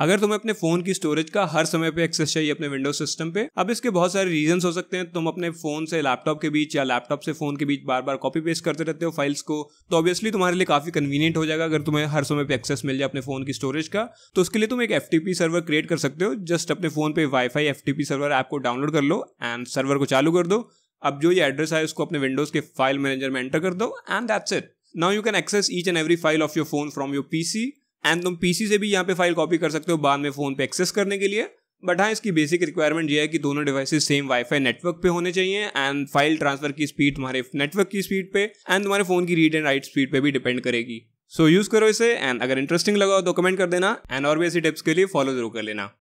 अगर तुम्हें अपने फोन की स्टोरेज का हर समय पे एक्सेस चाहिए अपने विंडोज सिस्टम पे अब इसके बहुत सारे रीजन हो सकते हैं तुम अपने फोन से लैपटॉप के बीच या लैपटॉप से फोन के बीच बार बार कॉपी पेस्ट करते रहते हो फाइल्स को तो ऑब्वियसली तुम्हारे लिए काफी कन्वीनियंट हो जाएगा अगर तुम्हें हर समय पे एक्सेस मिल जाए अपने फोन की स्टोरेज का तो उसके लिए तुम एक एफ सर्वर क्रिएट कर सकते हो जस्ट अपने फोन पे वाईफाई एफ सर्वर ऐप को डाउनलोड कर लो एंड सर्वर को चालू कर दो अब जो ये एड्रेस है उसको अपने विंडोज के फाइल मैनेजर में एंटर कर दो and that's it now you can access each and every file of your phone from your PC and तुम पीसी से भी यहाँ पे फाइल कॉपी कर सकते हो बाद में फ़ोन पे एक्सेस करने के लिए बट हाँ इसकी बेसिक रिक्वायरमेंट ये है कि दोनों डिवाइसेस सेम वाईफाई नेटवर्क पे होने चाहिए एंड फाइल ट्रांसफर की स्पीड तुम्हारे नेटवर्क की स्पीड पे एंड तुम्हारे फोन की रीड एंड राइट स्पीड पे भी डिपेंड करेगी सो so, यूज करो इसे एंड अगर इंटरेस्टिंग लगा हो तो कमेंट कर देना एंड और भी ऐसी टिप्स के लिए फॉलो जरूर कर लेना